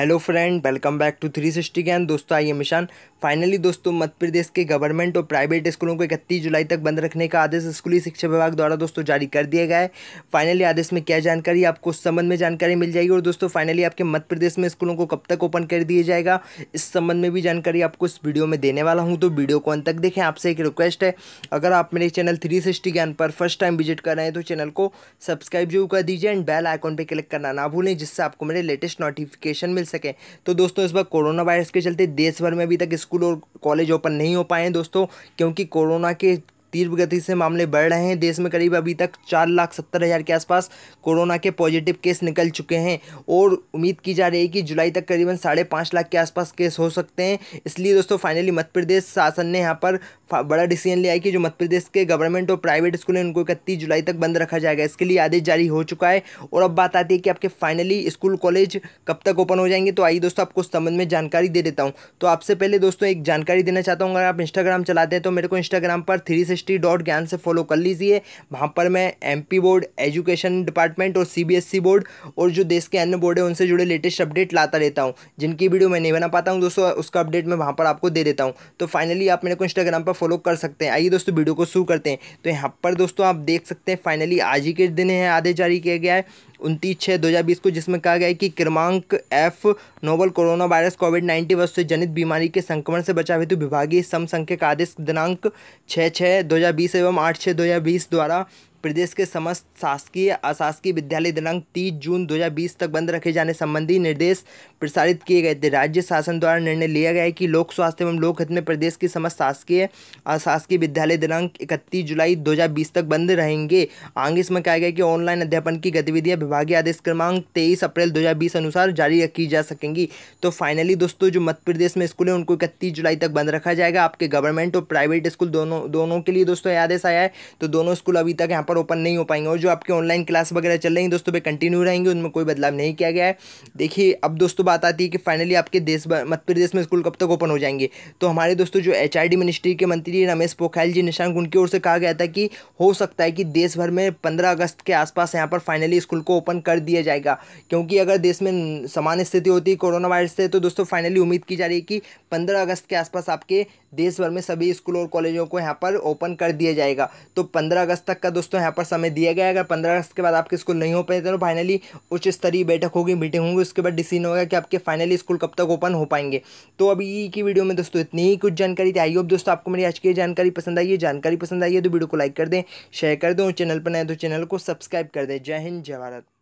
hello friend welcome back to three sixty Gyan दोस्तों आइए mission finally दोस्तों मध्य प्रदेश के गवर्नमेंट और प्राइवेट स्कूलों को इकतीस जुलाई तक बंद रखने का आदेश स्कूली शिक्षा विभाग द्वारा दोस्तों जारी कर दिया गया है फाइनली आदेश में क्या जानकारी आपको उस संबंध में जानकारी मिल जाएगी और दोस्तों फाइनली आपके मध्य प्रदेश में स्कूलों को कब तक ओपन कर दिया जाएगा इस संबंध में भी जानकारी आपको इस वीडियो में देने वाला हूँ तो वीडियो को अंत तक देखें आपसे एक रिक्वेस्ट है अगर आप मेरे चैनल थ्री सिक्सटी ज्ञान पर फर्स्ट टाइम विजिट कर रहे हैं तो चैनल को सब्सक्राइब जरूर कर दीजिए एंड बेल आइकॉन पर क्लिक करना ना भूलें जिससे आपको मेरे लेटेस्ट नोटिफिकेशन मिल सके तो दोस्तों इस बार कोरोना वायरस के चलते देश भर में अभी तक स्कूल और कॉलेज ओपन नहीं हो पाए हैं दोस्तों क्योंकि कोरोना के तीव्र गति से मामले बढ़ रहे हैं देश में करीब अभी तक चार लाख सत्तर हज़ार के आसपास कोरोना के पॉजिटिव केस निकल चुके हैं और उम्मीद की जा रही है कि जुलाई तक करीबन साढ़े पाँच लाख के आसपास केस हो सकते हैं इसलिए दोस्तों फाइनली मध्य प्रदेश शासन ने यहाँ पर बड़ा डिसीजन लिया है कि जो मध्य प्रदेश के गवर्नमेंट और प्राइवेट स्कूल हैं उनको इकतीस जुलाई तक बंद रखा जाएगा इसके लिए आदेश जारी हो चुका है और अब बात आती है कि आपके फाइनली स्कूल कॉलेज कब तक ओपन हो जाएंगे तो आइए दोस्तों आपको उस संबंध में जानकारी दे देता हूँ तो आपसे पहले दोस्तों एक जानकारी देना चाहता हूँ अगर आप इंस्टाग्राम चलाते हैं तो मेरे को इंस्टाग्राम पर थ्री से एसएसटी डॉट ज्ञान से फॉलो कर लीजिए वहाँ पर मैं एमपी बोर्ड एजुकेशन डिपार्टमेंट और सीबीएसई बोर्ड e और जो देश के अन्य बोर्ड है उनसे जुड़े लेटेस्ट अपडेट लाता रहता हूँ जिनकी वीडियो मैं नहीं बना पाता हूँ दोस्तों उसका अपडेट मैं वहाँ पर आपको दे देता हूँ तो फाइनली आप मेरे को इंस्टाग्राम पर फॉलो कर सकते हैं आइए दोस्तों वीडियो को शुरू करते हैं तो यहाँ पर दोस्तों आप देख सकते हैं फाइनली आज ही के दिन है आदेश जारी किया गया है उनतीस छः दो हज़ार बीस को जिसमें कहा गया है कि क्रमांक F novel corona virus covid nineteen वर्ष से जनित बीमारी के संक्रमण से बचाव हेतु विभागीय समसंख्यक आदेश दिनांक छः छः दो हज़ार बीस एवं आठ छः दो हज़ार बीस द्वारा प्रदेश के समस्त शासकीय अशासकीय विद्यालय दिनांक 30 जून 2020 तक बंद रखे जाने संबंधी निर्देश प्रसारित किए गए थे राज्य शासन द्वारा निर्णय लिया गया है कि लोक स्वास्थ्य एवं लोक हित में प्रदेश के समस्त शासकीय अशासकीय विद्यालय दिनांक 31 जुलाई 2020 तक बंद रहेंगे आगे इसमें कहा गया कि ऑनलाइन अध्यापन की गतिविधियाँ विभागीय आदेश क्रमांक तेईस अप्रैल दो अनुसार जारी रखी जा सकेंगी तो फाइनली दोस्तों जो मध्य प्रदेश में स्कूल है उनको इकतीस जुलाई तक बंद रखा जाएगा आपके गवर्नमेंट और प्राइवेट स्कूल दोनों दोनों के लिए दोस्तों ये आदेश आया है तो दोनों स्कूल अभी तक यहाँ पर ओपन नहीं हो पाएंगे और जो आपके ऑनलाइन क्लास वगैरह चल रही हैं दोस्तों वे कंटिन्यू रहेंगे उनमें कोई बदलाव नहीं किया गया है देखिए अब दोस्तों बात आती है कि फाइनली आपके देश मध्य प्रदेश में स्कूल कब तक ओपन हो जाएंगे तो हमारे दोस्तों जो एच मिनिस्ट्री के मंत्री रमेश पोखरियाल जी निशांक उनकी ओर से कहा गया था कि हो सकता है कि देश भर में पंद्रह अगस्त के आसपास यहाँ पर फाइनली स्कूल को ओपन कर दिया जाएगा क्योंकि अगर देश में सामान्य स्थिति होती है कोरोना वायरस से तो दोस्तों फाइनली उम्मीद की जा रही है कि पंद्रह अगस्त के आसपास आपके देश भर में सभी स्कूल और कॉलेजों को यहाँ पर ओपन कर दिया जाएगा तो पंद्रह अगस्त तक का दोस्तों यहाँ पर समय दिया गया अगर पंद्रह अगस्त के बाद आपके स्कूल नहीं हो पाए तो फाइनली उच्च स्तरीय बैठक होगी मीटिंग होगी उसके बाद डिसीजन होगा कि आपके फाइनली स्कूल कब तक ओपन हो पाएंगे तो अभी की वीडियो में दोस्तों इतनी ही कुछ जानकारी थी आई होप दोस्तों आपको मेरी आज की जानकारी पसंद आई है जानकारी पसंद आई है तो वीडियो को लाइक कर दें शेयर कर दें चैनल पर नए तो चैनल को सब्सक्राइब कर दें जय हिंद जय भारत